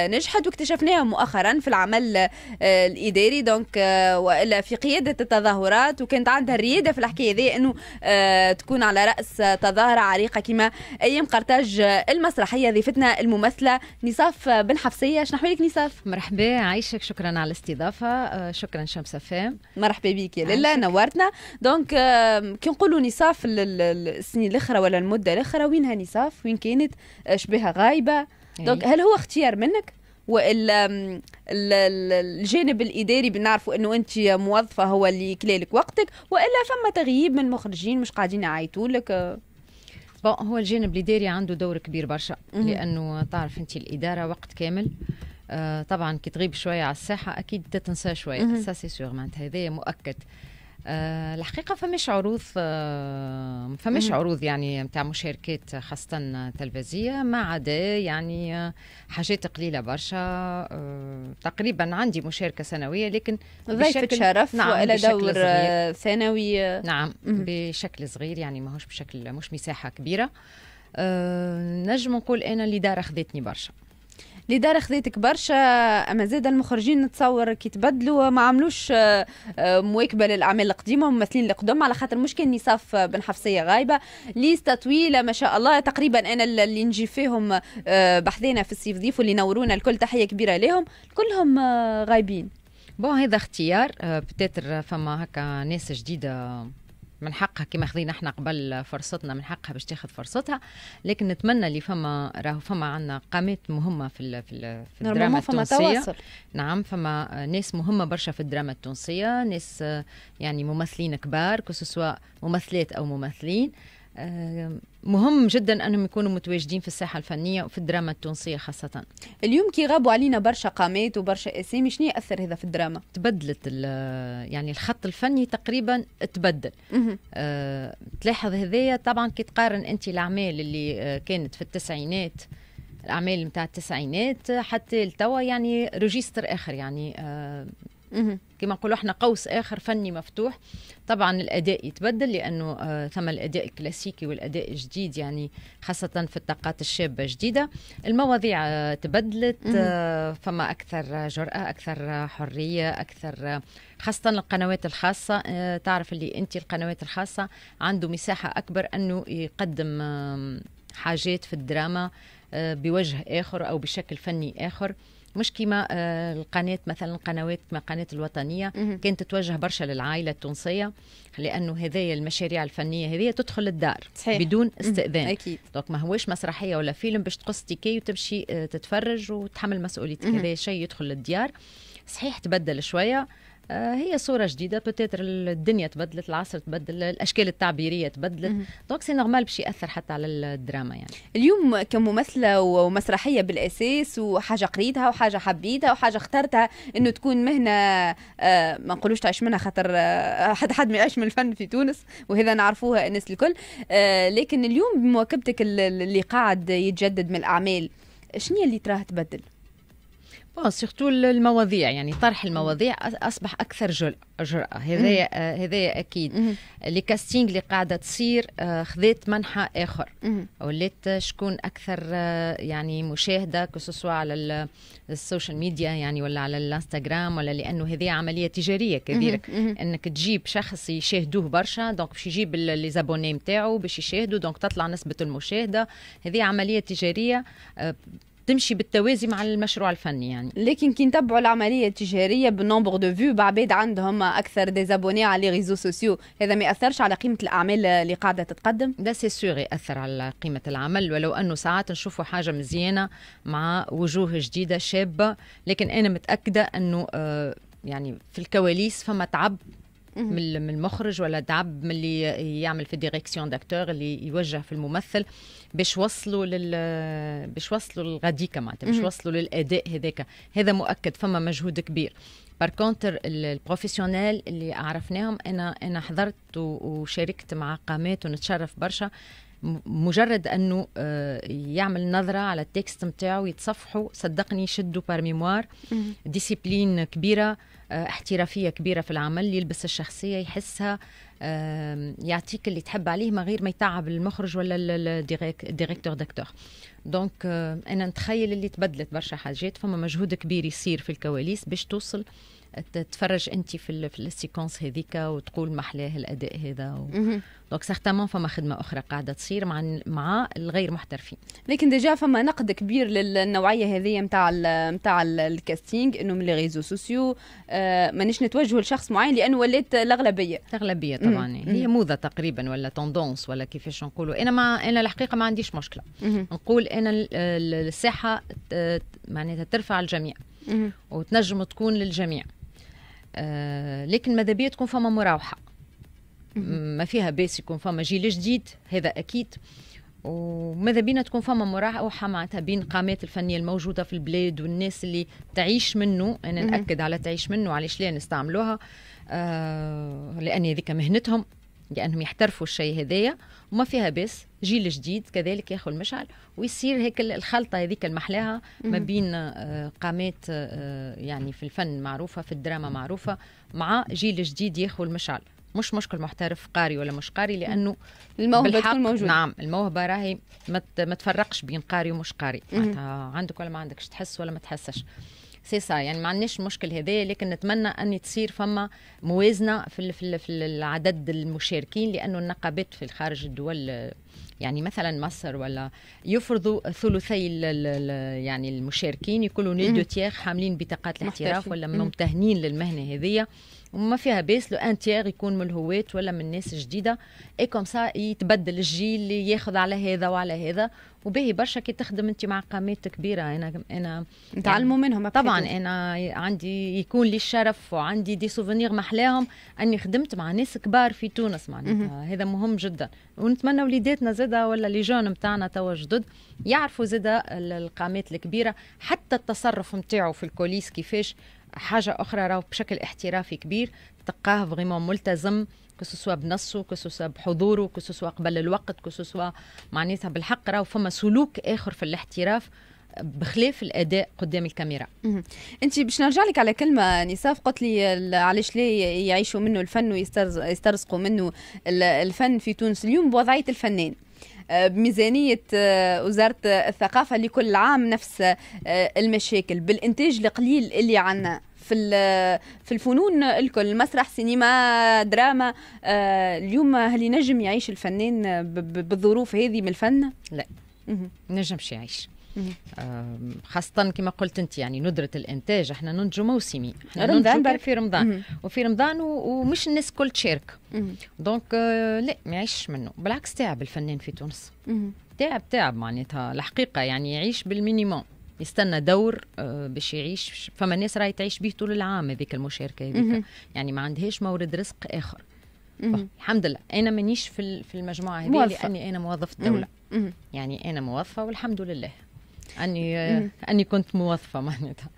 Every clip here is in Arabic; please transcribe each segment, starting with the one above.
نجحت واكتشفناها مؤخرا في العمل آه، الاداري دونك آه، والا في قياده التظاهرات وكانت عندها الرياده في الحكايه هذه انه آه، تكون على راس تظاهره عريقه كما ايام قرطاج المسرحيه ضيفتنا الممثله نصاف بن حفصيه شنو احوالك نصاف مرحبا عايشك شكرا على الاستضافه شكرا شمس فام مرحبا بك يا لاله نورتنا دونك كي نقولوا نصاف السنين الاخرى ولا المده الاخرى وينها نصاف وين كانت شبيها غايبه إيه. دونك هل هو اختيار منك والا الجانب الاداري بنعرفوا انه انت موظفه هو اللي كلالك وقتك والا فما تغييب من مخرجين مش قاعدين يعيطوا لك بون هو الجانب الاداري عنده دور كبير برشا لانه تعرف انت الاداره وقت كامل آه طبعا كي تغيب شويه على الساحه اكيد تتنسى شويه سا سي سيغ معناتها هذايا مؤكد آه أه الحقيقة فمش عروض أه فمش مم. عروض يعني متاع مشاركات خاصة تلفزية ما عدا يعني حاجات قليلة برشا أه تقريبا عندي مشاركة سنوية لكن ضيفة شرف نعم وإلى دور ثانوي نعم مم. بشكل صغير يعني ماهوش بشكل مش مساحة كبيرة آه، نجم نقول أنا الإدارة خذتني برشا دار خذيتك برشا اما زاد المخرجين نتصور كي تبدلوا ما عملوش آه، آه، مواكبه للاعمال القديمه والممثلين القدم على خاطر مش كان نصاف بن حفصيه غايبه ليستا طويله ما شاء الله تقريبا انا اللي نجي فيهم آه، بحثينا في السيف ضيف واللي نورونا الكل تحيه كبيره لهم كلهم غايبين بون هذا اختيار بتاتر فما هكا ناس جديده من حقها كما خذينا احنا قبل فرصتنا من حقها باش تاخذ فرصتها لكن نتمنى اللي فما راهو فما عندنا قامات مهمه في الـ في, الـ في نعم، الدراما فما التونسيه تواصل. نعم فما ناس مهمه برشا في الدراما التونسيه ناس يعني ممثلين كبار كسوا ممثلات او ممثلين مهم جدا انهم يكونوا متواجدين في الساحه الفنيه وفي الدراما التونسيه خاصه. اليوم كي غابوا علينا برشا قامات وبرشا اسامي شنو ياثر هذا في الدراما؟ تبدلت يعني الخط الفني تقريبا تبدل. آه تلاحظ هذايا طبعا كي تقارن انت الاعمال اللي آه، كانت في التسعينات الاعمال نتاع التسعينات حتى لتوا يعني روجيستر اخر يعني آه كما نقولوا احنا قوس اخر فني مفتوح طبعا الاداء يتبدل لانه آه ثم الاداء الكلاسيكي والاداء الجديد يعني خاصه في الطاقات الشابه الجديده المواضيع آه تبدلت آه فما اكثر آه، جراه اكثر آه، حريه اكثر آه، خاصه القنوات الخاصه تعرف اللي انت القنوات الخاصه عنده مساحه اكبر انه يقدم حاجات في الدراما بوجه اخر او بشكل فني اخر مش كيما آه، القناه مثلا القنوات قناه الوطنيه كانت تتوجه برشا للعائله التونسيه لانه هذايا المشاريع الفنيه هذه تدخل الدار صحيح. بدون استئذان اكيد دونك ما هوش مسرحيه ولا فيلم باش تقص تيكي وتمشي آه، تتفرج وتحمل مسؤوليتك هذا شيء يدخل للديار صحيح تبدل شويه آه، هي صوره جديده بتاتر الدنيا تبدلت العصر تبدل الاشكال التعبيريه تبدلت دونك سي نورمال باش ياثر حتى على الدراما يعني اليوم كممثله ومسرحيه بالاساس وحاجه قريتها وحاجه حبيتها وحاجه اخترتها انه تكون مهنه آه، ما نقولوش تعيش منها خاطر آه، حد حد ما يعيش من الفن في تونس وهذا نعرفوها الناس الكل لكن اليوم بمواكبتك اللي قاعد يتجدد من الاعمال شنو اللي تراه تبدل سورتو المواضيع يعني طرح المواضيع اصبح اكثر جرأه هذا هذا آه، اكيد الكاستينغ اللي قاعده تصير آه، خذات منحى اخر وليت شكون اكثر آه، يعني مشاهده كسوسوا على السوشيال ميديا يعني ولا على الانستغرام ولا لانه هذه عمليه تجاريه كذلك انك تجيب شخص يشاهدوه برشا دونك باش يجيب لي زابوني نتاعو باش يشاهدوا دونك تطلع نسبه المشاهده هذه عمليه تجاريه تمشي بالتوازي مع المشروع الفني يعني لكن كي نتبعوا العمليه التجاريه بالنومبر دو فيو بعباد عندهم اكثر ديزابوني على لي ريزو سوسيو هذا ما ياثرش على قيمه الاعمال اللي قاعده تتقدم ده سي سور ياثر على قيمه العمل ولو انه ساعات نشوفوا حاجه مزيانه مع وجوه جديده شابه لكن انا متاكده انه آه، يعني في الكواليس فما تعب من المخرج ولا تعب من اللي يعمل في ديريكسيون داكتور اللي يوجه في الممثل باش وصلوا لل باش وصلوا للغاديكا معناتها باش وصلوا للاداء هذاك هذا مؤكد فما مجهود كبير بار كونتر البروفيسيونيل اللي عرفناهم انا انا حضرت وشاركت مع قامات ونتشرف برشا مجرد انه آه، يعمل نظره على التكست نتاعو يتصفحوا صدقني يشدوا بار ميموار ديسيبلين كبيره آه، احترافيه كبيره في العمل يلبس الشخصيه يحسها يعطيك اللي تحب عليه من غير ما يتعب المخرج ولا الديريكتور دكتور دونك آه، انا نتخيل اللي تبدلت برشا حاجات فما مجهود كبير يصير في الكواليس باش توصل تتفرج انت في في السيكونس هذيك وتقول ما احلاه الاداء هذا و... دونك سارتامون فما خدمه اخرى قاعده تصير مع مع الغير محترفين لكن ديجا فما نقد كبير للنوعيه هذه نتاع نتاع الكاستينج انه من لي ريزو سوسيو آه مانيش نتوجهوا لشخص معين لانه ولات الاغلبيه الاغلبيه طبعا مم. هي موضه تقريبا ولا توندونس ولا كيفاش نقولوا انا ما انا الحقيقه ما عنديش مشكله مم. نقول انا الساحه معناتها ترفع الجميع مم. وتنجم تكون للجميع آه، لكن ماذا بيا تكون فما مراوحه ما فيها باس يكون فما جيل جديد هذا اكيد وماذا بينا تكون فما مراوحه معناتها بين القامات الفنيه الموجوده في البلاد والناس اللي تعيش منه انا ناكد على تعيش منه وعليش لا نستعملوها آه لان هذيك مهنتهم لانهم يحترفوا الشيء هذايا وما فيها باس جيل جديد كذلك ياخذ المشعل ويصير هيك الخلطه هذيك المحلاها ما بين آه، قامات آه، يعني في الفن معروفه في الدراما معروفه مع جيل جديد ياخذ المشعل مش مشكل محترف قاري ولا مش قاري لانه الموهبه تكون موجوده نعم الموهبه راهي ما تفرقش بين قاري ومش قاري معناتها عندك ولا ما عندكش تحس ولا ما تحسش سي سا يعني ما عندناش المشكل هذايا لكن نتمنى ان تصير فما موازنه في في في العدد المشاركين لانه النقابات في الخارج الدول يعني مثلا مصر ولا يفرضوا ثلثي يعني المشاركين يكونوا لي دو حاملين بطاقات الاحتراف ولا ممتهنين للمهنه هذه وما فيها بيس لو ان تيير يكون من الهواة ولا من الناس الجديده اي كوم سا يتبدل الجيل اللي ياخذ على هذا وعلى هذا وباهي برشا كي تخدم انت مع قامات كبيره انا انا نتعلموا يعني منهم طبعا انا عندي يكون لي الشرف وعندي دي سوفونير محلاهم اني خدمت مع ناس كبار في تونس معناتها هذا مهم جدا ونتمنى وليداتنا زاده ولا لي جون نتاعنا توا جدد يعرفوا زاده القامات الكبيره حتى التصرف نتاعو في الكوليس كيفاش حاجة أخرى راهو بشكل احترافي كبير تلقاه فريمون ملتزم كسو سوا بنصه كسو سوا بحضوره كسو سوا قبل الوقت كسو سوا معناتها بالحق راهو فما سلوك آخر في الاحتراف بخلاف الاداء قدام الكاميرا انت باش نرجع لك على كلمه نساف قلت لي علاش لا يعيشوا منه الفن ويسترزقوا منه الفن في تونس اليوم بوضعيه الفنان آه، بميزانية آه، وزارة الثقافة لكل عام نفس آه، المشاكل بالإنتاج القليل اللي عنا في في الفنون الكل مسرح سينما دراما اليوم هل ينجم يعيش الفنان بالظروف هذه من الفن؟ لا نجمش يعيش خاصة كما قلت أنت يعني ندرة الإنتاج احنا ننتجو موسمي احنا رمضان في رمضان وفي رمضان ومش الناس الكل تشارك دونك آه، لا ما يعيش منه بالعكس تعب الفنان في تونس تعب تعب معناتها الحقيقة يعني يعيش بالمينيموم يستنى دور آه، باش يعيش فما ناس راهي تعيش به طول العام هذيك المشاركه هذيك يعني ما عندهاش مورد رزق اخر الحمد لله انا مانيش في في المجموعه هذه لاني انا موظفه دوله يعني انا موظفه والحمد لله اني اني كنت موظفه معناتها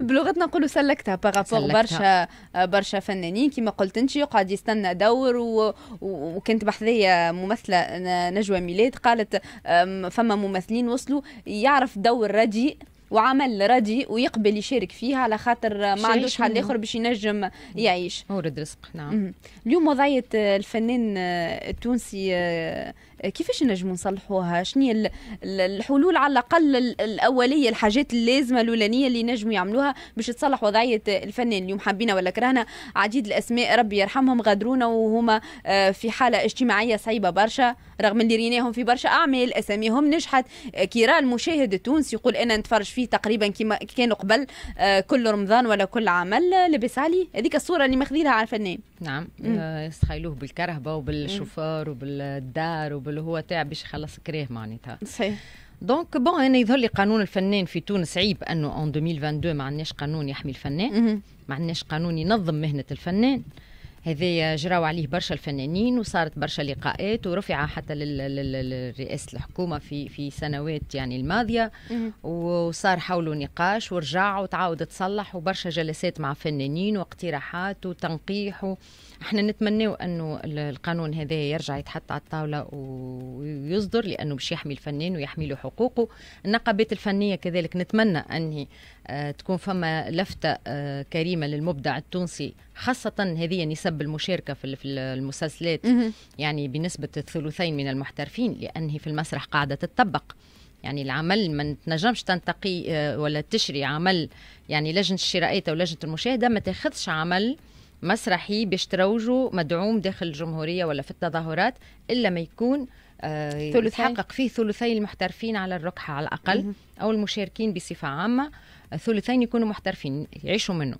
بلغتنا نقولوا سلكتها بارابور برشا برشا فنانين كيما قلت انت يقعد يستنى دور و... وكنت بحذية ممثله نجوى ميلاد قالت فما ممثلين وصلوا يعرف دور رديء وعمل رديء ويقبل يشارك فيها على خاطر ما عندوش حد اخر باش ينجم يعيش مورد رزق نعم اليوم وضعيه الفنان آه، التونسي آه، كيفاش نجموا نصلحوها شنو الحلول على الاقل الاوليه الحاجات اللازمه الاولانيه اللي نجموا يعملوها باش تصلح وضعيه الفنان اليوم حابينا ولا كرهنا عديد الاسماء ربي يرحمهم غادرونا وهما آه، في حاله اجتماعيه صعيبه برشا رغم اللي ريناهم في برشا اعمال اساميهم نجحت آه، كيرا المشاهد التونسي يقول انا نتفرج فيه تقريبا كما كانوا قبل آه، كل رمضان ولا كل عمل لبس علي هذيك الصوره اللي ماخذينها على الفنان نعم يستخيلوه بالكرهبه وبالشوفار وبالدار وبال اللي هو تاع باش يخلص كراه معناتها صحيح دونك بون انا يظهر لي قانون الفنان في تونس عيب انه ان 2022 ما عندناش قانون يحمي الفنان ما عندناش قانون ينظم مهنه الفنان هذايا جراو عليه برشا الفنانين وصارت برشا لقاءات ورفع حتى للرئاسة الحكومه في في سنوات يعني الماضيه وصار حوله نقاش ورجع وتعاود تصلح وبرشا جلسات مع فنانين واقتراحات وتنقيح و... احنا نتمناو انه القانون هذا يرجع يتحط على الطاوله ويصدر لانه باش يحمي الفنان ويحمي له حقوقه النقابات الفنيه كذلك نتمنى ان آه، تكون فما لفته آه، كريمه للمبدع التونسي خاصة هذه نسب المشاركة في المسلسلات يعني بنسبة الثلثين من المحترفين لأنه في المسرح قاعدة تتطبق يعني العمل ما تنجمش تنتقي آه، ولا تشري عمل يعني لجنة الشرائية لجنه المشاهدة ما تاخذش عمل مسرحي بيشتروجوا مدعوم داخل الجمهوريه ولا في التظاهرات الا ما يكون آه، ثلثي. يتحقق فيه ثلثي المحترفين على الركحه على الاقل او المشاركين بصفه عامه ثلثين يكونوا محترفين يعيشوا منه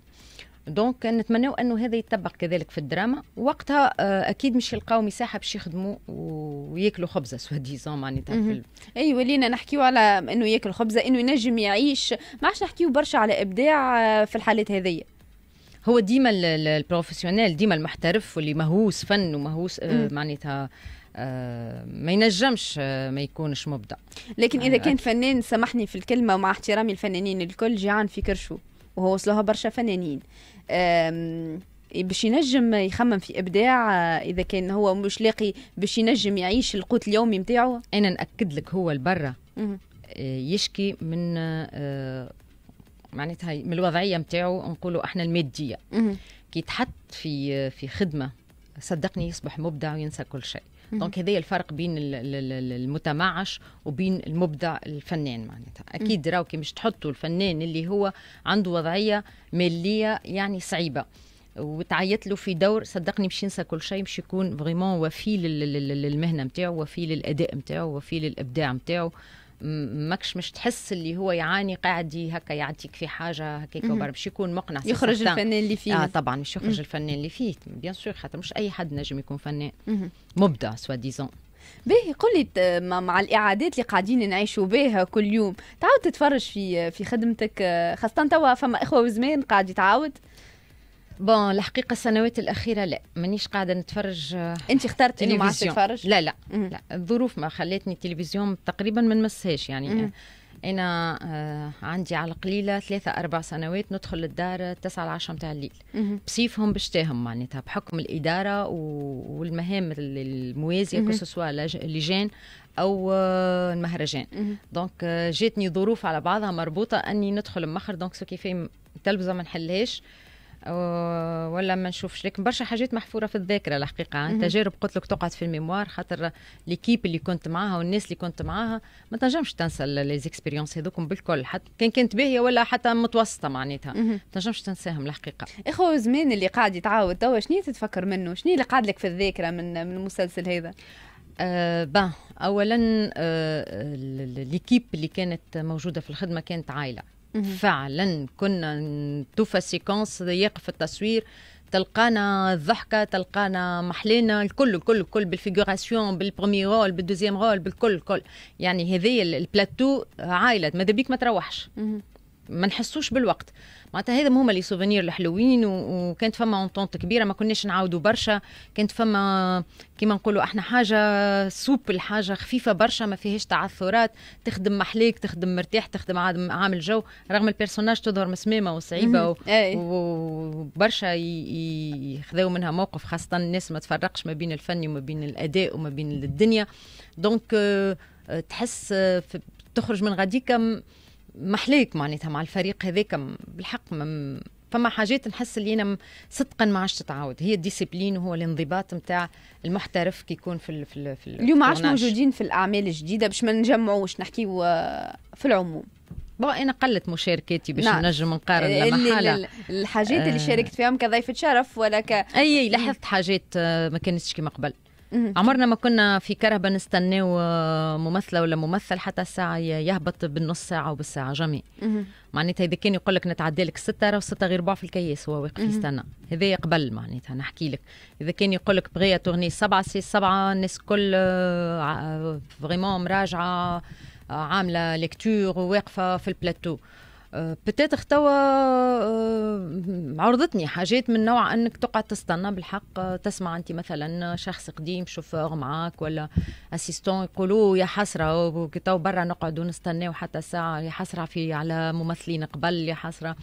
دونك نتمناو انه هذا يتطبق كذلك في الدراما وقتها آه، اكيد مش يلقاو مساحه باش يخدموا وياكلوا خبزه سوا ديزون معناتها اي أيوة، ولينا نحكيو على انه ياكل خبزه انه ينجم يعيش ما عادش نحكيو برشا على ابداع آه، في الحالات هذيا هو ديما البروفيسيونيل ديما المحترف واللي مهووس فن ومهووس آه، معناتها آه، ما ينجمش آه، ما يكونش مبدع لكن اذا كان فنان سامحني في الكلمه ومع احترامي الفنانين الكل جيعان في كرشو وهو وصلوها برشا فنانين باش ينجم يخمم في ابداع اذا كان هو مش لاقي باش ينجم يعيش القوت اليومي نتاعو انا ناكد لك هو البرة يشكي من معناتها من الوضعيه نتاعو نقولوا احنا الماديه كي تحط في في خدمه صدقني يصبح مبدع وينسى كل شيء دونك هذايا الفرق بين المتمعش وبين المبدع الفنان معناتها اكيد راهو كي مش تحطوا الفنان اللي هو عنده وضعيه ماليه يعني صعيبه وتعيط له في دور صدقني مش ينسى كل شيء مش يكون فريمون وفي للمهنه نتاعو وفي للاداء نتاعو وفي للابداع نتاعو ماكش مش تحس اللي هو يعاني قاعد هكا يعطيك في حاجه هكا وبرا باش يكون مقنع يخرج الفنان اللي فيه اه طبعا مش يخرج مم. الفنان اللي فيه بيان سور خاطر مش اي حد نجم يكون فنان مبدع سوا ديزون باهي قل لي مع الاعادات اللي قاعدين نعيشوا بها كل يوم تعاود تتفرج في في خدمتك خاصه توا فما اخوه وزمان قاعد يتعاود بون الحقيقه السنوات الاخيره لا مانيش قاعده نتفرج آه، انت اخترتي انه ما تتفرج لا لا لا الظروف ما خلتني التلفزيون تقريبا ما نمسهاش يعني انا آه، عندي على القليله ثلاثة أربع سنوات ندخل للدار تسعة 10 متاع الليل بصيفهم بشتاهم معناتها بحكم الإدارة والمهام الموازية سوسوا لجان او آه، المهرجان دونك جاتني ظروف على بعضها مربوطه اني ندخل المخر دونك سو كيفي التلفزه ما نحلهاش ولا ما نشوفش لكن برشا حاجات محفوره في الذاكره الحقيقه عن تجارب قلت لك تقعد في الميموار خاطر ليكيب اللي كنت معاها والناس اللي كنت معاها ما تنجمش تنسى لي هذوكم بالكل حتى كان كانت باهيه ولا حتى متوسطه معناتها ما تنجمش تنساهم الحقيقه اخو زمان اللي قاعد يتعاود توا شنو تتفكر منه شنو اللي قاعد لك في الذاكره من من المسلسل هذا أه، با اولا أه، ليكيب اللي كانت موجوده في الخدمه كانت عائله فعلا كنا توفى سيكونس ضيق في التصوير تلقانا الضحكة تلقانا محلينا الكل الكل الكل بالفيجوراسيون بالبرومي رول بالدوزيام رول بالكل الكل يعني هذه البلاتو عائلة ماذا بيك ما تروحش ما نحسوش بالوقت معناتها هذا هما لي سوفينير الحلوين وكانت فما اونطونت كبيره ما كناش نعاودوا برشا كانت فما كيما نقولوا احنا حاجه سوب الحاجه خفيفه برشا ما فيهاش تعثرات تخدم محليك تخدم مرتاح تخدم عامل جو رغم البيرسوناج تظهر مسمامه وصعيبه وبرشا يخذوا منها موقف خاصه الناس ما تفرقش ما بين الفن وما بين الاداء وما بين الدنيا دونك euh، تحس euh، تخرج من غاديكا محليك معناتها مع الفريق هذاك بالحق فما حاجات نحس اللي انا صدقا ما عادش تتعاود هي الديسيبلين وهو الانضباط نتاع المحترف كي يكون في الـ في, الـ في اليوم ما عادش موجودين في الاعمال الجديده باش ما نجمعوش نحكيو في العموم بون انا قلت مشاركاتي باش نعم. نجم نقارن لما حالة الحاجات اللي آه. شاركت فيهم كضيفه شرف ولا ك اي لاحظت حاجات آه، ما كانتش كما قبل عمرنا ما كنا في كرهبة نستناو آه، ممثلة ولا ممثل حتى الساعة يهبط بالنص ساعة وبالساعة جميع معناتها إذا كان يقول لك نتعدى لك ستة راه ستة غير ربع في الكياس هو واقف يستنى هذا قبل معناتها نحكي لك إذا كان يقول لك بغية تغني سبعة سي سبعة الناس الكل فريمون آه، آه، مراجعة عاملة ليكتور وواقفة في البلاتو بتات اختوى آه، عرضتني حاجات من نوع انك تقعد تستنى بالحق آه، تسمع انت مثلا شخص قديم شوفور معاك ولا اسيستون يقولوا يا حسره تو برا نقعد نستناو حتى ساعه يا حسره في على ممثلين قبل يا حسره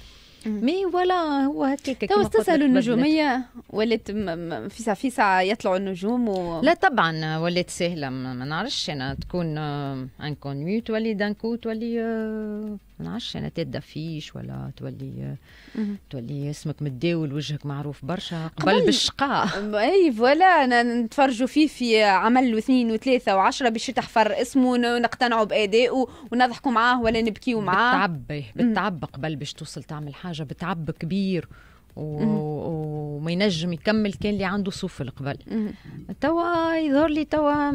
مي ولا هو هكاك تو استسهلوا النجوميه ولات في ساعه في ساعه يطلعوا النجوم و... لا طبعا ولات سهله ما نعرفش انا تكون انكونيو آه، تولي دانكو تولي نعرفش انا تبدا فيش ولا تولي تولي اسمك متداول وجهك معروف برشا قبل بالشقاء اي فوالا نتفرجوا فيه في عمل واثنين وثلاثه وعشره باش يتحفر اسمه ونقتنعوا بادائه ونضحكوا معاه ولا نبكيوا معاه بتعبي إيه، بتعب قبل باش توصل تعمل حاجه بتعب كبير وما ينجم يكمل كان اللي عنده صوف القبل توا يظهر لي توا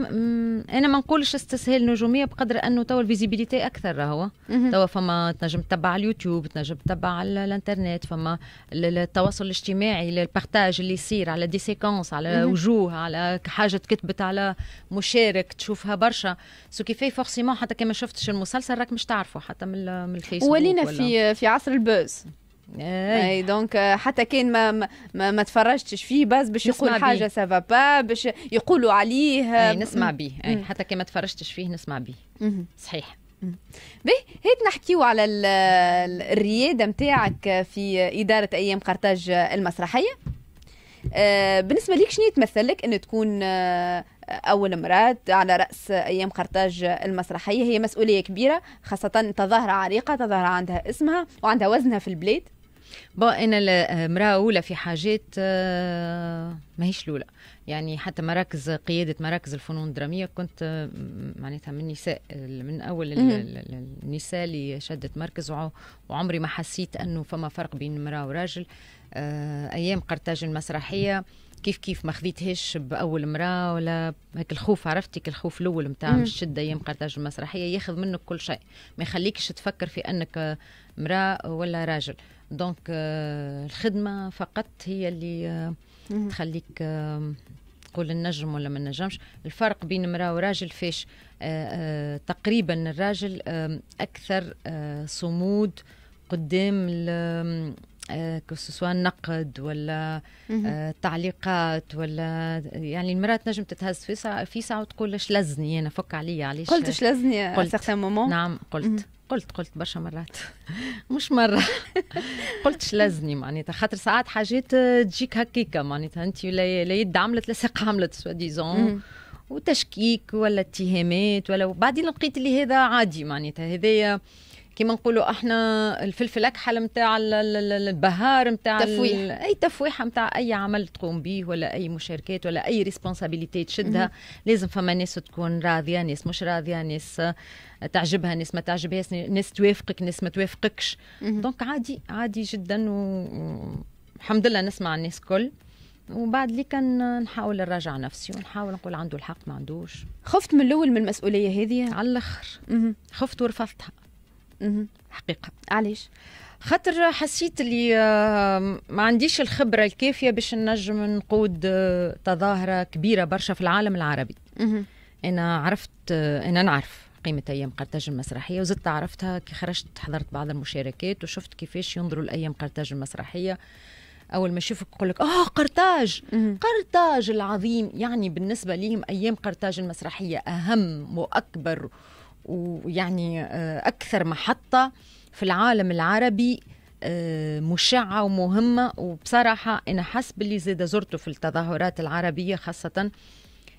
انا ما نقولش استسهال نجوميه بقدر انه توا الفيزيبيليتي اكثر راهو توا فما تنجم تتبع على اليوتيوب تنجم تتبع على الانترنت فما التواصل الاجتماعي البارتاج اللي يصير على دي سيكونس على وجوه على حاجه تكتبت على مشارك تشوفها برشا سو كيفي فورسيمون حتى كان ما شفتش المسلسل راك مش تعرفه حتى من الفيسبوك ولينا في في عصر البوز اي, أي دونك آه، حتى كان ما ما, ما تفرجتش فيه باز باش يقول حاجه سافا با باش يقولوا عليه آه، أي نسمع به حتى كان ما تفرجتش فيه نسمع به صحيح به هيت نحكيو على الرياده نتاعك في اداره ايام قرطاج المسرحيه آه، بالنسبه ليك شنو يتمثل لك ان تكون اول امراه على راس ايام قرطاج المسرحيه هي مسؤوليه كبيره خاصه تظاهره عريقه تظاهره عندها اسمها وعندها وزنها في البلاد بقى انا المراه اولى في حاجات آه، ماهيش الاولى يعني حتى مراكز قياده مراكز الفنون الدراميه كنت آه، معناتها من النساء من اول النساء اللي شدت مركز وعمري ما حسيت انه فما فرق بين مراه وراجل آه، ايام قرطاج المسرحيه كيف كيف ما خذيتهاش باول مراه ولا هيك الخوف عرفتي الخوف الاول نتاع الشده ايام قرطاج المسرحيه ياخذ منك كل شيء ما يخليكش تفكر في انك مراه ولا راجل دونك euh, الخدمه فقط هي اللي آه، تخليك تقول آه، النجم ولا ما نجمش الفرق بين امراه وراجل فيش آه، تقريبا الراجل اكثر صمود قدام كسوا النقد ولا تعليقات ولا يعني المراه تنجم تتهز في ساعه في ساعه وتقول اش لزني انا فك عليا علاش قلت اش لزني قلت نعم قلت قلت قلت برشا مرات مش مره قلتش لازني معناتها خاطر ساعات حاجات تجيك هكيكا معناتها انت لا يد عملت لا ساق عملت سوا ديزون وتشكيك ولا اتهامات ولا بعدين لقيت اللي هذا عادي معناتها هذايا كيما نقولوا احنا الفلفل اكحل نتاع البهار نتاع تفويح اي تفويحه نتاع اي عمل تقوم به ولا اي مشاركات ولا اي ريسبونسابيليتي تشدها لازم فما ناس تكون راضيه ناس مش راضيه ناس تعجبها ناس ما تعجبهاش ناس توافقك ناس ما توافقكش دونك عادي عادي جدا والحمد لله نسمع الناس كل وبعد لي كان نحاول نراجع نفسي ونحاول نقول عنده الحق ما عندوش خفت من الاول من المسؤوليه هذه على الاخر خفت ورفضتها حقيقه علاش خاطر حسيت اللي ما عنديش الخبره الكافيه باش نجم نقود آه، تظاهره كبيره برشا في العالم العربي انا عرفت آه، انا نعرف قيمة أيام قرطاج المسرحية وزدت عرفتها كي خرجت حضرت بعض المشاركات وشفت كيفاش ينظروا لأيام قرطاج المسرحية اول ما يشوفك يقول لك اه قرطاج قرطاج العظيم يعني بالنسبه ليهم ايام قرطاج المسرحيه اهم واكبر ويعني آه، اكثر محطه في العالم العربي آه، مشعة ومهمة وبصراحة أنا حسب اللي زاد زرته في التظاهرات العربية خاصة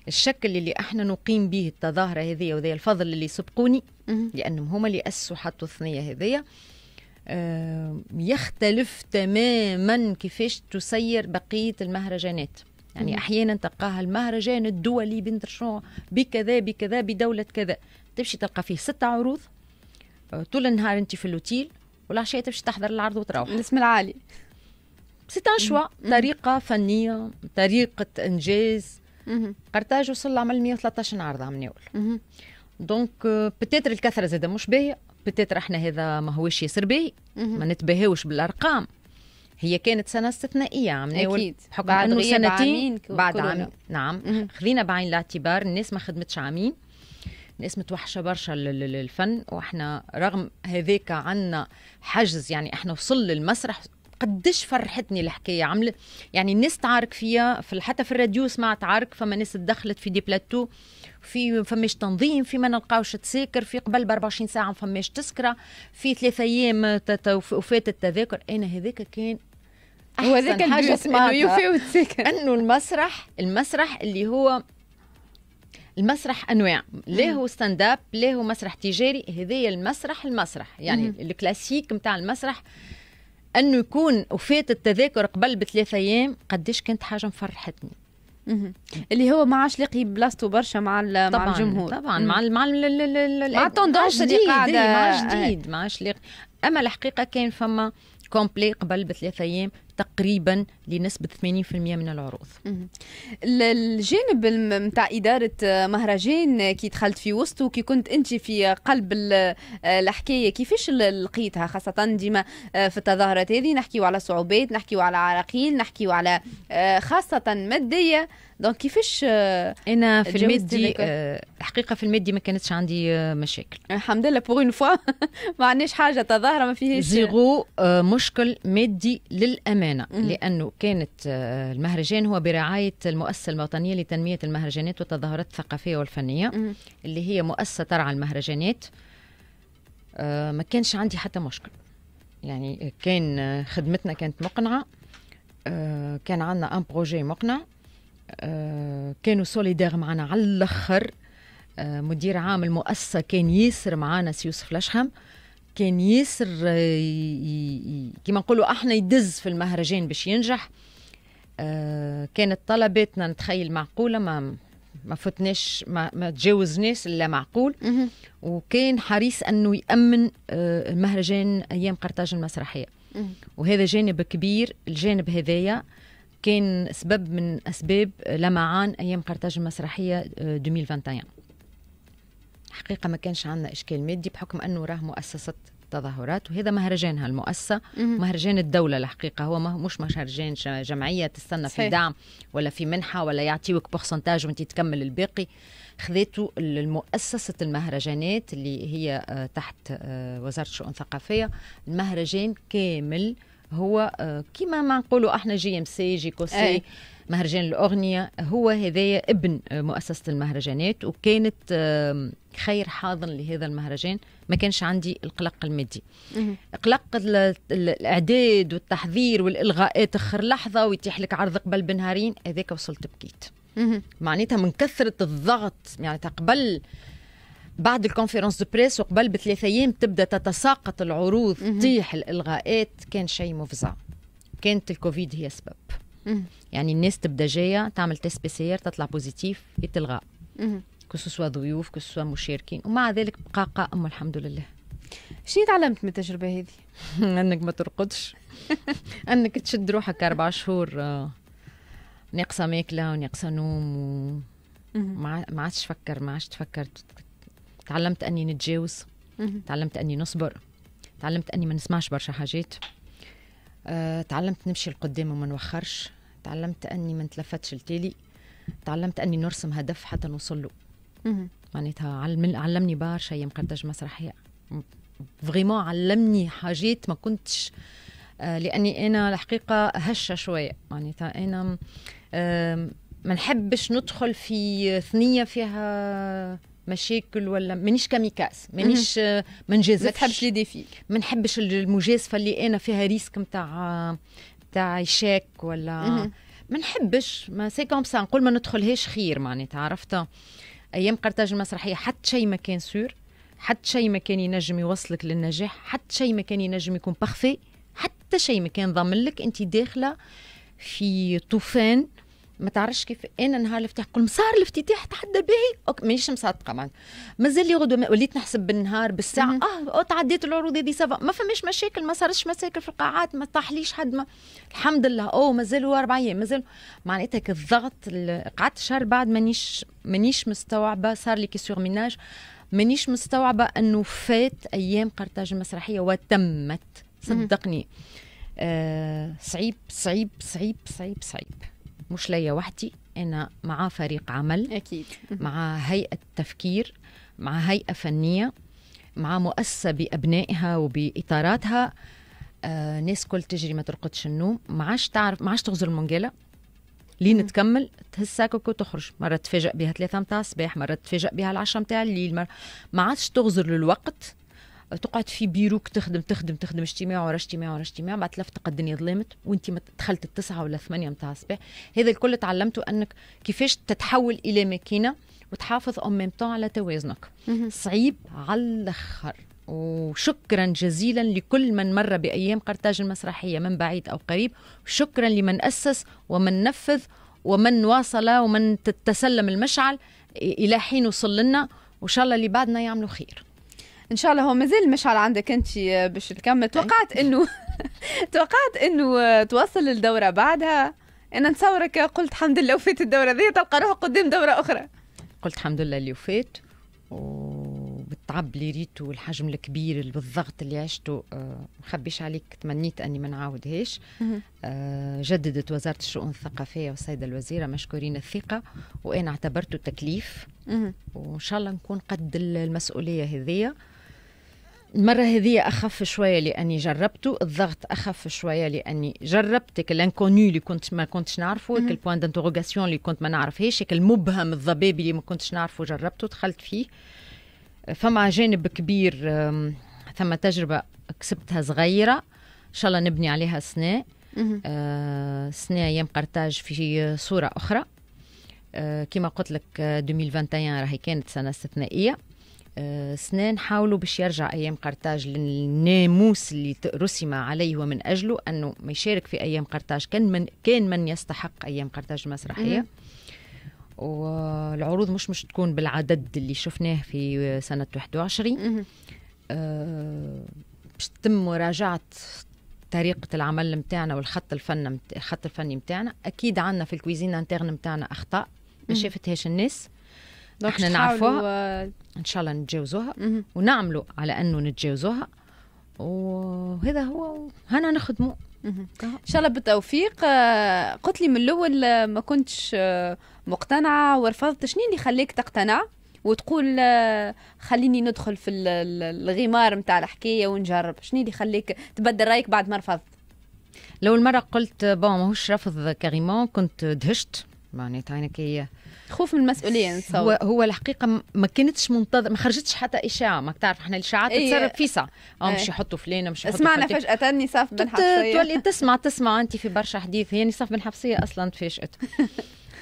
الشكل اللي احنا نقيم به التظاهرة هذه وذي الفضل اللي سبقوني لأنهم هما اللي أسسوا حطوا الثنية هذية يختلف تماما كيفاش تسير بقية المهرجانات يعني أحيانا تلقاها المهرجان الدولي بنترشو شنو بكذا بكذا بدولة كذا تمشي تلقى فيه ستة عروض آه، طول النهار أنت في الأوتيل والعشية تمشي تحضر العرض وتروح الاسم العالي سي ان شوا طريقه فنيه طريقه انجاز قرطاج وصل عمل 113 عرض عم ناول دونك آه، بتاتر الكثره زاده مش باهيه بتاتر احنا هذا ما هوش ياسر باهي ما نتباهاوش بالارقام هي كانت سنه استثنائيه عم اكيد بحكم انه سنتين بعد عام نعم خذينا بعين الاعتبار الناس ما خدمتش عامين الناس متوحشه برشا للفن واحنا رغم هذاك عنا حجز يعني احنا وصل للمسرح قديش فرحتني الحكايه عمل يعني الناس تعارك فيها في حتى في الراديو سمعت عارك فما ناس تدخلت في دي بلاتو في فماش تنظيم في ما نلقاوش تسكر في قبل ب 24 ساعه ما فماش تسكره في ثلاثة ايام وفات التذاكر انا هذاك كان احسن حاجه انه يوفي وتسكر انه المسرح المسرح اللي هو المسرح انواع لا هو ستاند اب لا هو مسرح تجاري هذايا المسرح المسرح يعني الكلاسيك نتاع المسرح انه يكون وفات التذاكر قبل بثلاث ايام قديش كانت حاجه مفرحتني اللي هو ما عادش لاقي بلاصته برشا مع مع الجمهور طبعا مع ال مع ال مع التوندونس اللي قاعده مع جديد ما عادش لاقي اما الحقيقه كان فما كومبلي قبل بثلاث ايام تقريبا لنسبة 80% من العروض الجانب نتاع إدارة مهرجان كي دخلت في وسطه كي كنت أنت في قلب الحكاية كيفاش لقيتها خاصة ديما آه، في التظاهرات هذه نحكيو على صعوبات نحكيو على عراقيل نحكيو على آه، خاصة مادية دونك كيفاش آه، انا في المادي الحقيقه في المادي ما كانتش عندي مشاكل الحمد لله بوغ اون فوا ما عندناش حاجه تظاهره ما فيهاش زيرو مشكل مادي للامانه للأمانة لأنه كانت آه، المهرجان هو برعاية المؤسسة الوطنية لتنمية المهرجانات والتظاهرات الثقافية والفنية اللي هي مؤسسة ترعى المهرجانات آه، ما كانش عندي حتى مشكل يعني كان آه، خدمتنا كانت مقنعة كان عندنا ان بروجي مقنع كانوا سوليدير معنا على الاخر مدير عام المؤسسه كان ياسر معنا سي يوسف كان ياسر آه، كما نقولوا احنا يدز في المهرجان باش ينجح آه، كانت طلباتنا نتخيل معقوله ما ما فتناش ما, ما تجاوزناش الا معقول وكان حريص انه يامن آه، المهرجان ايام قرطاج المسرحيه وهذا جانب كبير الجانب هذايا كان سبب من اسباب لمعان ايام قرطاج المسرحيه 2021 حقيقه ما كانش عندنا اشكال مادي بحكم انه راه مؤسسه تظاهرات وهذا مهرجان هالمؤسسة مهرجان الدولة الحقيقة هو مش مهرجان جمعية تستنى في دعم ولا في منحة ولا يعطيوك بورسنتاج وانت تكمل الباقي خذيته المؤسسة المهرجانات اللي هي آه، تحت آه، وزارة الشؤون الثقافية المهرجان كامل هو آه، كيما ما نقولوا احنا جي ام سي جي كوسي إيه. مهرجان الاغنيه هو هذايا ابن آه، مؤسسه المهرجانات وكانت خير حاضن لهذا المهرجان ما كانش عندي القلق المادي قلق الاعداد والتحضير والالغاءات اخر لحظه ويتيح لك عرض قبل بنهارين هذاك وصلت بكيت معناتها من كثره الضغط يعني قبل بعد الكونفرنس دو بريس وقبل بثلاث ايام تبدا تتساقط العروض تطيح الالغاءات كان شيء مفزع كانت الكوفيد هي سبب يعني الناس تبدا جايه تعمل تيست بي سي تطلع بوزيتيف تلغى كسوسوا ضيوف كسوسوا مشاركين ومع ذلك بقى قائم الحمد لله شنو تعلمت من التجربه هذه؟ انك ما ترقدش انك تشد روحك اربع شهور آه، ناقصه ماكله وناقصه نوم و... ما عادش فكر ما عادش تفكر تعلمت اني نتجاوز تعلمت اني نصبر تعلمت اني ما نسمعش برشا حاجات أه، تعلمت نمشي لقدام وما نوخرش تعلمت اني ما نتلفتش لتالي تعلمت اني نرسم هدف حتى نوصل له معناتها علم علمني برشا يا مقرطج مسرحيه فريمون علمني حاجات ما كنتش آه لاني انا الحقيقه هشه شويه معناتها انا آه ما نحبش ندخل في ثنيه فيها مشاكل ولا مانيش كاميكاس مانيش آه، ما نجازفش ما تحبش لي ديفي ما نحبش المجازفه اللي انا فيها ريسك نتاع نتاع شاك ولا ما نحبش ما سي كوم سا نقول ما ندخلهاش خير معناتها عرفت ايام قرطاج المسرحيه حتى شيء ما كان سور حتى شيء ما كان ينجم يوصلك للنجاح حتى شيء ما كان ينجم يكون بخفي حتى شيء ما كان ضامن لك انت داخله في طوفان ما تعرفش كيف انا نهار الافتتاح نقول صار الافتتاح تحدى بهي اوكي مانيش مصدقه معناتها مازال لي غدوه وليت نحسب بالنهار بالساعه اه تعديت العروض هذه سافا ما فماش مشاكل ما صارش مشاكل في القاعات ما طاحليش حد ما الحمد لله او مازالوا اربع ايام مازالوا معناتها الضغط قعدت شهر بعد مانيش مانيش مستوعبه صار لي كي ميناج مانيش مستوعبه انه فات ايام قرطاج المسرحيه وتمت صدقني آه صعيب صعيب صعيب صعيب صعيب مش ليا وحدي انا مع فريق عمل اكيد مع هيئه تفكير مع هيئه فنيه مع مؤسسه بابنائها وباطاراتها آه ناس كل تجري ما ترقدش النوم ما عادش تعرف ما عادش تغزر المنجله لين تكمل تكمل تهسك وتخرج مرة تفاجئ بها ثلاثة متاع الصباح مرة تفاجئ بها العشرة متاع الليل ما عادش تغزر للوقت تقعد في بيروك تخدم تخدم تخدم اجتماع ورا اجتماع ورا اجتماع بعد تلفتق الدنيا ظلمت وانت دخلت التسعة ولا الثمانية متاع الصباح هذا الكل تعلمته انك كيفاش تتحول الى ماكينه وتحافظ اون ميم على توازنك صعيب على الاخر وشكرا جزيلا لكل من مر بايام قرطاج المسرحيه من بعيد او قريب شكرا لمن اسس ومن نفذ ومن واصل ومن تسلم المشعل الى حين وصل لنا وان شاء الله اللي بعدنا يعملوا خير ان شاء الله هو مازال مشعل عندك انت باش تكمل توقعت انه توقعت انه توصل الدوره بعدها انا نصورك قلت الحمد لله وفات الدوره ذي تلقى روحك قدام دوره اخرى قلت الحمد لله اللي وفات وبالتعب اللي ريته والحجم الكبير بالضغط اللي عشته آه، مخبيش عليك تمنيت اني ما نعاودهاش آه، جددت وزاره الشؤون الثقافيه والسيده الوزيره مشكورين الثقه وانا اعتبرته تكليف وان شاء الله نكون قد المسؤوليه هذية المرة هذه أخف شوية لأني جربته الضغط أخف شوية لأني جربتك الانكوني اللي كنت ما كنتش نعرفه كل بوان دانتروغاسيون اللي كنت ما نعرفهاش المبهم الضبابي اللي ما كنتش نعرفه جربته دخلت فيه فما جانب كبير ثم تجربة كسبتها صغيرة إن شاء الله نبني عليها سنة آه، سنة أيام قرطاج في صورة أخرى آه، كما قلت لك آه، 2021 راهي كانت سنة استثنائية آه، سنان حاولوا باش يرجع ايام قرطاج للناموس اللي رسم عليه ومن اجله انه ما يشارك في ايام قرطاج كان من كان من يستحق ايام قرطاج المسرحيه نعم. والعروض مش مش تكون بالعدد اللي شفناه في سنه 21 آه باش تتم مراجعه طريقة العمل نتاعنا والخط الفن الخط الفني نتاعنا أكيد عندنا في الكويزين انترن نتاعنا أخطاء ما شافتهاش الناس احنا نعرفوها و... Euh, ان شاء الله نتجاوزوها ونعملوا على انه نتجاوزوها وهذا هو هنا نخدمه أه. ان شاء الله بالتوفيق آه، قلت لي من الاول آه، ما كنتش مقتنعه ورفضت شنو اللي خليك تقتنع وتقول خليني ندخل في الغمار نتاع الحكايه ونجرب شنو اللي خليك تبدل رايك بعد ما رفضت لو المره قلت بون ماهوش رفض كريمون كنت دهشت معناتها يعني كي خوف من المسؤوليه نتصور هو هو الحقيقه ما كانتش منتظر ما خرجتش حتى اشاعه ما تعرف احنا الاشاعات إيه تسرب فيسا او مش يحطوا فلان مش يحطوا سمعنا فجاه نصاف بن حفصيه تولي تسمع تسمع انت في برشا حديث هي نصاف بن حفصيه اصلا تفاجأت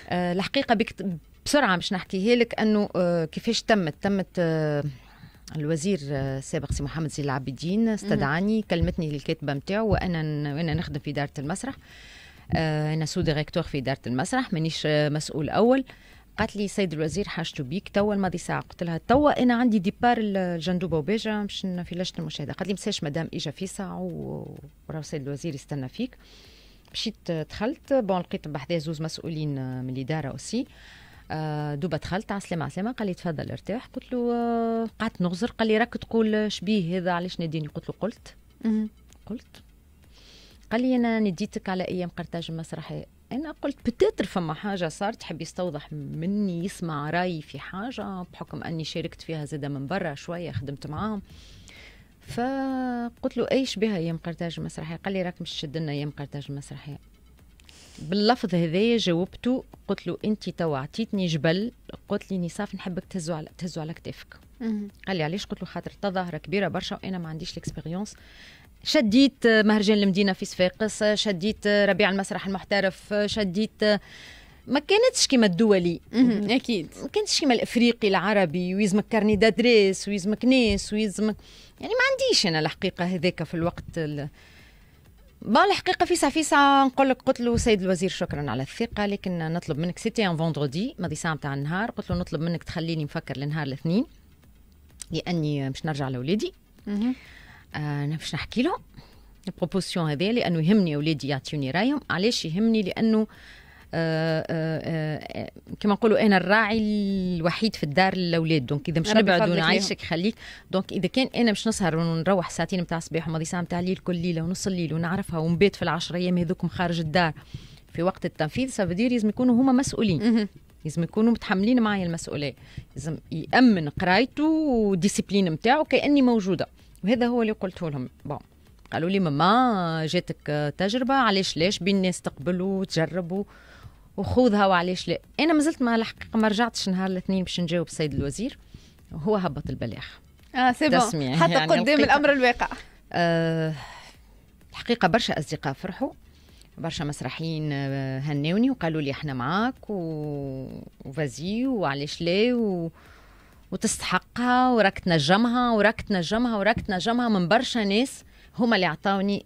آه، الحقيقه بكت... بسرعه باش نحكيها لك انه آه، كيفاش تمت تمت آه، الوزير السابق سي محمد سي العابدين استدعاني كلمتني للكاتبه نتاعو وانا وانا نخدم في اداره المسرح آه، انا سو ديريكتور في اداره المسرح مانيش آه، مسؤول اول قالت لي سيد الوزير حاجته بيك توا الماضي ساعه قلت لها توا انا عندي ديبار الجندوبه وبيجا مش في لجنه المشاهده قالت لي مساش مدام اجا في ساعه وراه السيد الوزير يستنى فيك مشيت آه، دخلت بون لقيت بحذا زوز مسؤولين من الاداره اوسي دوبا دخلت على السلامه على السلامه قال لي تفضل ارتاح قلت له قعدت نغزر قال لي راك تقول شبيه هذا علاش ناديني قلت له قلت قلت قال لي انا نديتك على ايام قرطاج مسرحي انا قلت بتاتر فما حاجه صارت حب يستوضح مني يسمع رايي في حاجه بحكم اني شاركت فيها زاده من برا شويه خدمت معاهم فقلت له ايش بها ايام قرطاج المسرحيه قال لي راك مش تشد لنا ايام قرطاج المسرحيه باللفظ هذايا جاوبته قلت له انت توا عطيتني جبل قلت لي نصاف نحبك تهزو على تهزو على كتافك قال لي علاش قلت له خاطر تظاهره كبيره برشا وانا ما عنديش الاكسبيريونس شديت مهرجان المدينة في صفاقس شديت ربيع المسرح المحترف شديت ما كانتش كيما الدولي اكيد ما كانتش كيما الافريقي العربي ويزمك كارني دادريس ويزمك ناس ويزمك يعني ما عنديش انا الحقيقه هذاك في الوقت ال... بون الحقيقه في ساعه في ساعه نقول لك قلت له سيد الوزير شكرا على الثقه لكن نطلب منك سيتي ان فوندرودي ماضي ساعه نتاع النهار قلت له نطلب منك تخليني نفكر لنهار الاثنين لاني باش نرجع لاولادي انا آه، باش نحكي له البروبوسيون هذه لانه يهمني اولادي يعطيوني رايهم علاش يهمني لانه آه آه, آه، كما نقولوا انا الراعي الوحيد في الدار للاولاد دونك اذا مش نبعد ونعيشك خليك دونك اذا كان انا مش نسهر ونروح ساعتين نتاع الصباح وماضي ساعه نتاع الليل كل ليله ونص الليل ونعرفها ونبات في العشر ايام هذوكم خارج الدار في وقت التنفيذ سافدير لازم يكونوا هما مسؤولين لازم يكونوا متحملين معايا المسؤوليه لازم يامن قرايته وديسيبلين نتاعو كاني موجوده وهذا هو اللي قلته لهم بون قالوا لي ماما جاتك تجربه علاش لاش بين الناس تقبلوا وتجربوا وخوذها وعلاش لا انا مازلت ما الحقيقه ما رجعتش نهار الاثنين باش نجاوب السيد الوزير وهو هبط البلاح اه سي حتى يعني قدام الامر الواقع آه الحقيقه برشا اصدقاء فرحوا برشا مسرحيين آه، هنوني وقالوا لي احنا معاك وفازي وعلاش لا و... وتستحقها وراك تنجمها وراك تنجمها وراك تنجمها من برشا ناس هما اللي عطاوني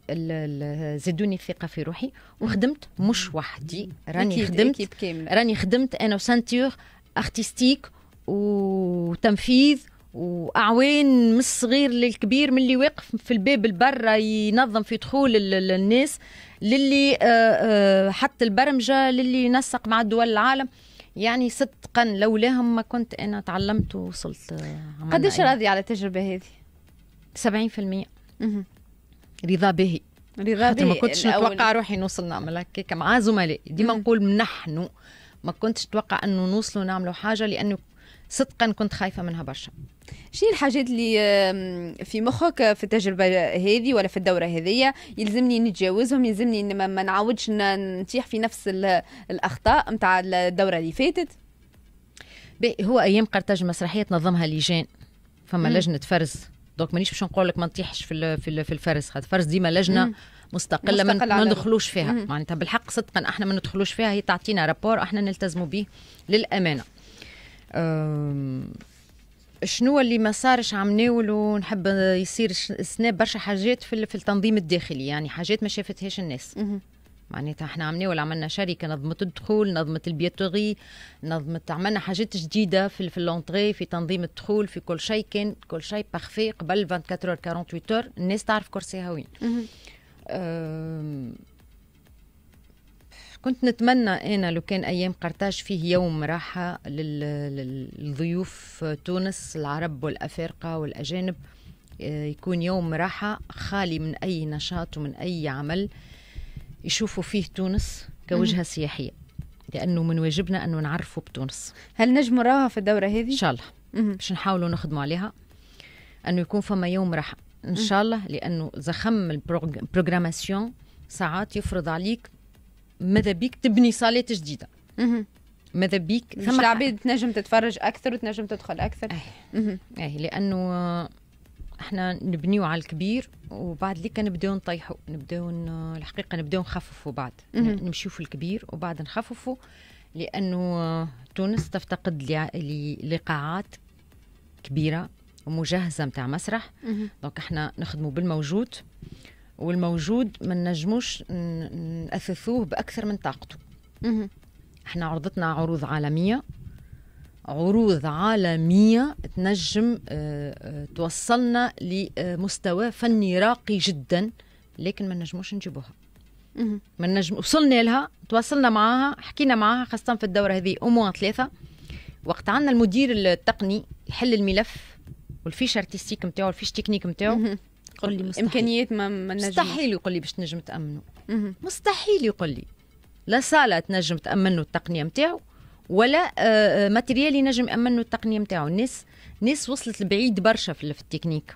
زادوني الثقه في روحي وخدمت مش وحدي راني خدمت راني خدمت انا وسانتور ارتستيك وتنفيذ واعوان من الصغير للكبير من اللي واقف في الباب البرة ينظم في دخول الناس للي آه، آه، حط البرمجه للي ينسق مع دول العالم يعني صدقا لولاهم ما كنت انا تعلمت ووصلت آه، قديش راضيه على التجربه هذه 70% اها رضا باهي رضا باهي ما كنتش نتوقع روحي نوصل نعمل هكاك مع زملائي ديما نقول نحن ما كنتش نتوقع انه نوصلوا نعملوا حاجه لانه صدقا كنت خايفه منها برشا شنو الحاجات اللي في مخك آه، في التجربه هذه ولا في الدوره هذه يلزمني نتجاوزهم يلزمني ما نعاودش نطيح في نفس الاخطاء نتاع الدوره اللي فاتت هو ايام قرطاج مسرحيه تنظمها لجان فما مم. لجنه فرز دونك مانيش باش نقول لك ما نطيحش في في الفرز خاطر الفرز ديما لجنه مم. مستقله مستقل ما ندخلوش فيها معناتها بالحق صدقا احنا ما ندخلوش فيها هي تعطينا رابور احنا نلتزموا به للامانه شنو اللي ما صارش عم ناولو نحب يصير سناب برشا حاجات في, في التنظيم الداخلي يعني حاجات ما شافتهاش الناس معناتها احنا عم ناول عملنا شركه نظمت الدخول نظمت البيتوري نظمت عملنا حاجات جديده في في لونتري في تنظيم الدخول في كل شيء كان كل شيء بارفي قبل 24 اور 48 اور الناس تعرف كرسيها وين كنت نتمنى انا لو كان ايام قرطاج فيه يوم راحه للضيوف تونس العرب والافارقه والاجانب آه، يكون يوم راحه خالي من اي نشاط ومن اي عمل يشوفوا فيه تونس كوجهه سياحيه لانه من واجبنا انه نعرفوا بتونس هل نجم نراها في الدوره هذه ان شاء الله باش نحاولوا نخدموا عليها انه يكون فما يوم راحه ان شاء الله لانه زخم البروغراماسيون ساعات يفرض عليك ماذا بيك تبني صالات جديده ماذا بيك ثم العبيد تنجم تتفرج اكثر وتنجم تدخل اكثر اي ايه لانه احنا نبنيو على الكبير وبعد ليك نبداو نطيحوا نبداو الحقيقه نبداو نخففوا بعد نمشيو في الكبير وبعد نخففوا لانه تونس تفتقد لقاعات كبيره ومجهزه نتاع مسرح دونك احنا نخدموا بالموجود والموجود ما نجموش نأثثوه بأكثر من طاقته احنا عرضتنا عروض عالمية عروض عالمية تنجم آه، آه، توصلنا لمستوى فني راقي جدا لكن ما نجموش نجيبوها ما نجم وصلنا لها تواصلنا معاها حكينا معاها خاصة في الدورة هذه أموا ثلاثة وقت عندنا المدير التقني يحل الملف والفيش ارتستيك نتاعو الفيش تكنيك نتاعو يقول لي مستحيل امكانيات ما, ما مستحيل يقول لي باش تنجم تامنه مستحيل يقول لي لا صاله تنجم تامنه التقنيه نتاعو ولا آه، آه، ماتيريال ينجم يامنه التقنيه نتاعو الناس ناس وصلت لبعيد برشا في التكنيك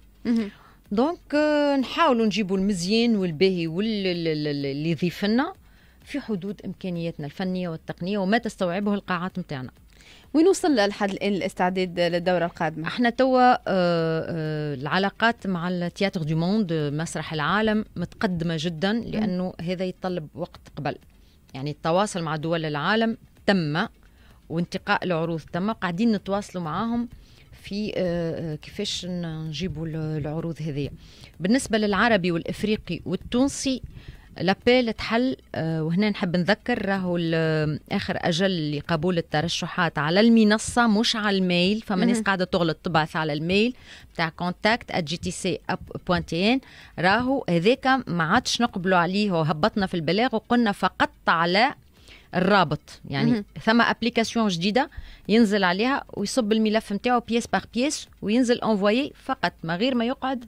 دونك آه، نحاولوا نجيبوا المزيان والباهي واللي يضيف لنا في حدود امكانياتنا الفنيه والتقنيه وما تستوعبه القاعات نتاعنا وين وصلنا لحد الان الاستعداد للدوره القادمه؟ احنا توا آه، آه، العلاقات مع التياتر دو موند آه، مسرح العالم متقدمه جدا لانه هذا يتطلب وقت قبل يعني التواصل مع دول العالم تم وانتقاء العروض تم قاعدين نتواصلوا معاهم في كيفاش نجيبوا العروض هذه بالنسبه للعربي والافريقي والتونسي لابيل تحل آه، وهنا نحب نذكر راهو اخر اجل لقبول الترشحات على المنصه مش على الميل فما ناس قاعده تغلط تبعث على الميل تاع كونتاكت جي تي سي بوانتين راهو هذاك ما عادش نقبلوا عليه وهبطنا في البلاغ وقلنا فقط على الرابط يعني ثم ابليكاسيون جديده ينزل عليها ويصب الملف نتاعو بيس باغ بيس وينزل انفويي فقط ما غير ما يقعد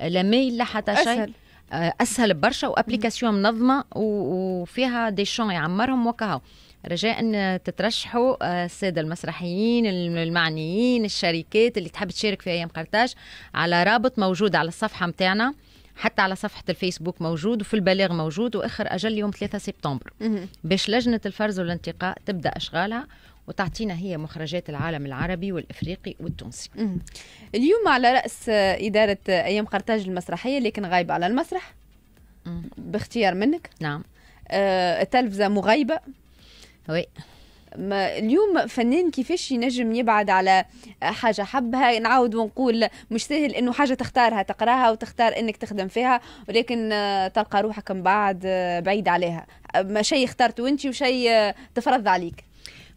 لا ميل لا حتى شيء آه، اسهل برشا وابليكاسيون منظمه وفيها دي شون يعمرهم وكهو رجاء ان تترشحوا آه، الساده المسرحيين المعنيين الشركات اللي تحب تشارك في ايام قرطاج على رابط موجود على الصفحه متاعنا حتى على صفحة الفيسبوك موجود وفي البلاغ موجود وآخر أجل يوم 3 سبتمبر باش لجنة الفرز والانتقاء تبدأ أشغالها وتعطينا هي مخرجات العالم العربي والافريقي والتونسي. اليوم على راس اداره ايام قرطاج المسرحيه لكن غايبه على المسرح باختيار منك. نعم. آه التلفزه مغيبه. وي. ما اليوم فنان كيفاش ينجم يبعد على حاجة حبها نعاود ونقول مش سهل انه حاجة تختارها تقراها وتختار انك تخدم فيها ولكن آه، تلقى روحك من بعد آه، بعيد عليها ما شيء اخترته انت وشيء آه، تفرض عليك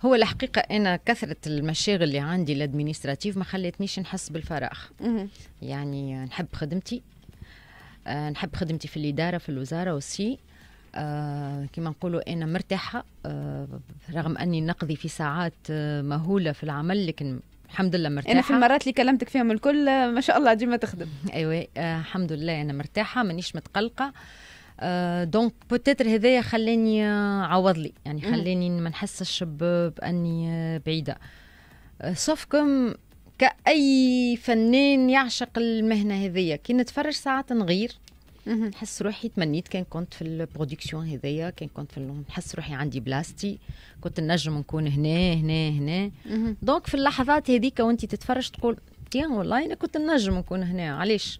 هو الحقيقه انا كثره المشاغل اللي عندي الادمينستراتيف ما خلتنيش نحس بالفراغ يعني نحب خدمتي أه نحب خدمتي في الاداره في الوزاره وسي آه كما نقولوا انا مرتاحه آه رغم اني نقضي في ساعات آه مهوله في العمل لكن الحمد لله مرتاحه انا في المرات اللي كلمتك فيهم الكل آه، ما شاء الله ديما تخدم ايوه آه الحمد لله انا مرتاحه مانيش متقلقه آه دونك آه، بوتيتر هذايا خلاني عوض لي يعني خلاني ما نحسش باني بعيده سوف آه، كم كأي فنان يعشق المهنة هذيا كي نتفرج ساعات نغير نحس روحي تمنيت كان كنت في البرودكسيون هذيا كان كنت في نحس روحي عندي بلاستي كنت نجم نكون هنا هنا هنا دونك في اللحظات هذيك وانت تتفرج تقول والله انا كنت نجم نكون هنا علاش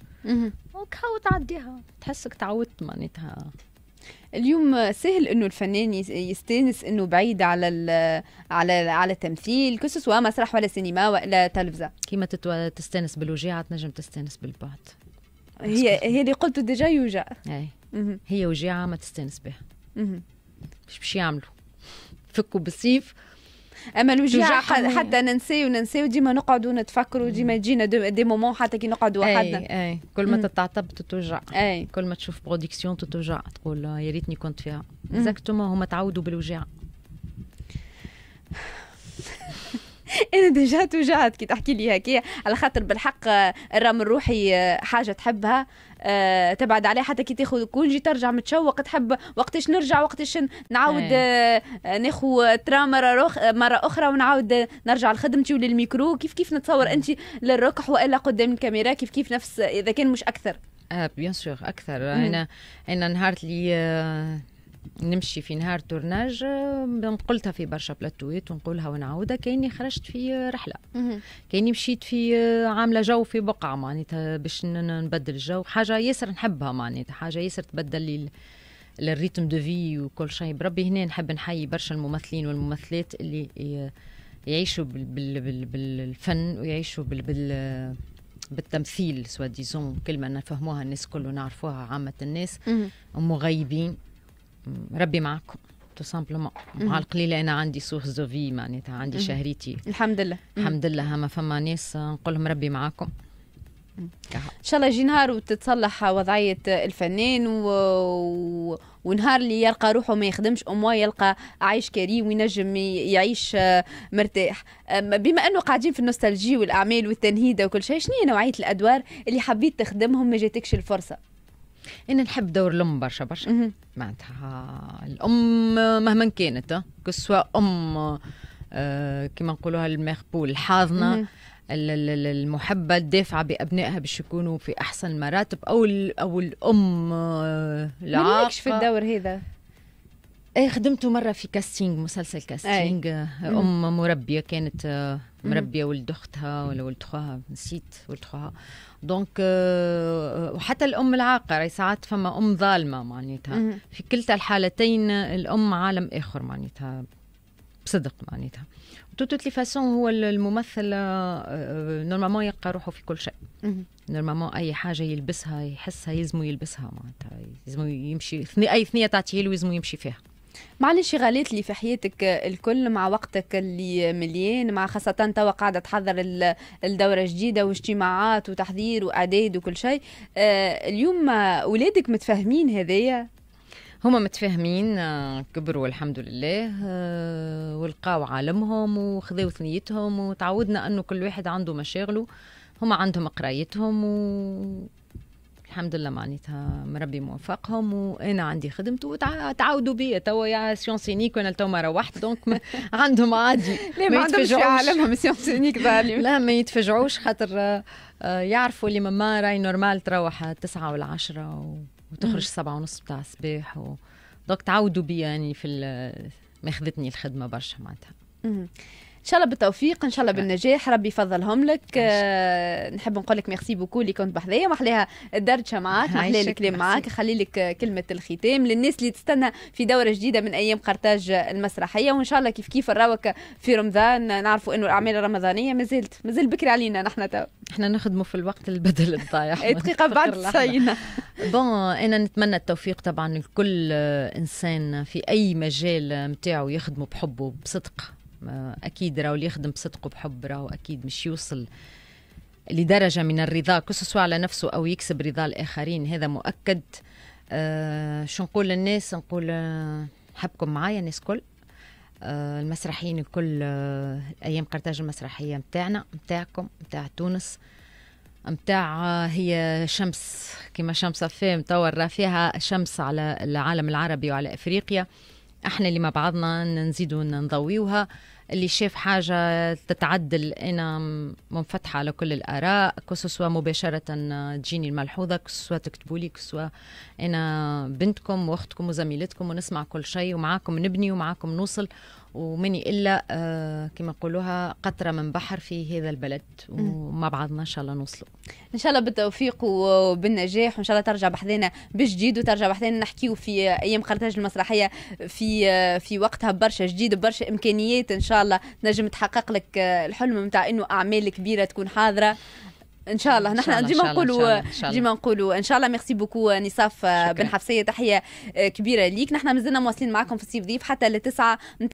وكا تعديها تحسك تعودت معناتها اليوم سهل انه الفنان يستانس انه بعيد على على على التمثيل كو سوا مسرح ولا سينما ولا تلفزه كيما تستانس بالوجيعه تنجم تستانس بالبعد هي هي اللي قلت ديجا يوجع اي هي وجيعه ما تستانس بها مش باش يعملوا فكوا بالسيف اما الوجيع حتى ننساو ننساو ديما نقعد نتفكروا وديما يجينا دي مومون حتى كي نقعد وحدنا اي أي. كل ما تتعتب تتوجع اي كل ما تشوف برودكسيون تتوجع تقول آه، يا ريتني كنت فيها اكزاكتومون هما تعودوا بالوجع انا ديجا توجعت كي تحكي لي هكا على خاطر بالحق آه، الرام الروحي آه، حاجه تحبها آه تبعد عليه حتى كي تاخذ كونجي ترجع متشوق تحب وقتاش نرجع وقتاش نعاود إيه. آه, آه، ترا مره مره اخرى ونعاود نرجع لخدمتي وللميكرو كيف كيف نتصور انت للركح والا قدام الكاميرا كيف كيف نفس اذا كان مش اكثر آه بيان سور اكثر انا انا نهار اللي آه، نمشي في نهار تورناج آه، قلتها في برشا بلاتوات ونقولها ونعاودها كاني خرجت في رحله كاني مشيت في آه، عامله جو في بقعه معناتها باش نبدل الجو حاجه ياسر نحبها معناتها حاجه ياسر تبدل لي الريتم دو في وكل شيء بربي هنا نحب نحيي برشا الممثلين والممثلات اللي آه، يعيشوا بالفن ويعيشوا بال بالتمثيل سوا ديزون كلمه نفهموها الناس كله ونعرفوها عامه الناس مغيبين ربي معكم تو سامبلومون مع القليله انا عندي سوغ زوفي معناتها عندي شهريتي الحمد لله الحمد لله اما فما ناس نقول لهم ربي معاكم ان شاء الله يجي نهار وتتصلح وضعيه الفنان و... ونهار اللي يلقى روحه ما يخدمش اموا يلقى عيش كريم وينجم يعيش آه، مرتاح بما انه قاعدين في النوستالجي والاعمال والتنهيده وكل شيء شنو هي نوعيه الادوار اللي حبيت تخدمهم ما جاتكش الفرصه إن نحب دور الأم برشا برشا معناتها الأم مهما كانت كسوا أم آه، كما نقولوها المخبول الحاضنة المحبة الدافعة بأبنائها باش يكونوا في أحسن مراتب أو أو الأم آه، العاقة في الدور هذا ايه خدمته مره في كاستينج مسلسل كاستينج أي. آه، ام مربيه كانت مربيه ولد اختها ولا ولد خوها نسيت ولد خوها دونك آه، آه، وحتى الام العاقره ساعات فما ام ظالمه معناتها في كلتا الحالتين الام عالم اخر معناتها بصدق معناتها توت لي فاسون هو الممثل نورمالمون آه، يلقى روحه في كل شيء نورمالمون اي حاجه يلبسها يحسها يلزمو يلبسها معناتها يلزمو يمشي اي ثنيه تعطيه له يلزمو يمشي فيها مع الانشغالات اللي في حياتك الكل مع وقتك اللي مليان مع خاصة توا قاعدة تحضر الدورة الجديدة واجتماعات وتحضير وأعداد وكل شيء آه، اليوم أولادك متفاهمين هذايا؟ هما متفاهمين آه، كبروا الحمد لله آه، ولقاو عالمهم وخذوا ثنيتهم وتعودنا انه كل واحد عنده مشاغله هما عندهم قرايتهم و... الحمد لله معناتها ربي موفقهم وانا عندي خدمته وتعاودوا بيا توا يا سيونس سينيك وانا تو ما روحت دونك ما عندهم عادي لا ما, يتفجعوش عندهمش عالمهم سيونس سينيك لا ما يتفجعوش خاطر آه، يعرفوا اللي ماما راي نورمال تروح تسعة ولا عشرة وتخرج سبعة ونص بتاع الصباح و... دونك تعاودوا بيا يعني في ال... ما خذتني الخدمة برشا معناتها ان شاء الله بالتوفيق ان شاء الله بالنجاح ربي يفضلهم لك آه نحب نقول لك ميرسي بوكو اللي كنت بحذايا ومحلاها الدردشه معاك محلى الكلام معاك خلي لك كلمه الختام للناس اللي تستنى في دوره جديده من ايام قرطاج المسرحيه وان شاء الله كيف كيف نراوك في رمضان نعرفوا انه الاعمال الرمضانيه ما زالت ما زال بكري علينا نحن تو احنا نخدموا في الوقت البدل الضايع إيه، دقيقه بعد التسعين بون انا نتمنى التوفيق طبعا لكل انسان في اي مجال نتاعو يخدمه بحبه بصدق اكيد راهو اللي يخدم بصدق وبحب راهو اكيد مش يوصل لدرجه من الرضا كسوا على نفسه او يكسب رضا الاخرين هذا مؤكد أه شو نقول للناس نقول آه، حبكم معايا الناس كل أه المسرحيين الكل أه ايام قرطاج المسرحيه متاعنا متاعكم متاع تونس متاع آه، هي شمس كما شمس فيه مطور فيها شمس على العالم العربي وعلى افريقيا أه احنا اللي مع بعضنا نزيدو نضويوها اللي شاف حاجة تتعدل أنا منفتحة على كل الآراء كوسوسوا مباشرة تجيني الملحوظة كوسوسوا تكتبوا لي كسوا أنا بنتكم وأختكم وزميلتكم ونسمع كل شيء ومعاكم نبني ومعاكم نوصل ومن إلا آه، كما نقولوها قطرة من بحر في هذا البلد ومع بعضنا إن شاء الله نوصلوا إن شاء الله بالتوفيق وبالنجاح وإن شاء الله ترجع بحذانا بجديد وترجع بحذانا نحكيو في أيام قرطاج المسرحية في آه، في وقتها برشا جديد برشا إمكانيات إن شاء الله نجم تحقق لك آه، الحلم نتاع إنه أعمال كبيرة تكون حاضرة ان شاء الله نحن ديما نقولوا ديما نقولوا ان شاء الله ميرسي بوكو نصاف بن حفصيه تحيه كبيره ليك نحن مازلنا مواصلين معكم في السيف ضيف حتى لتسعه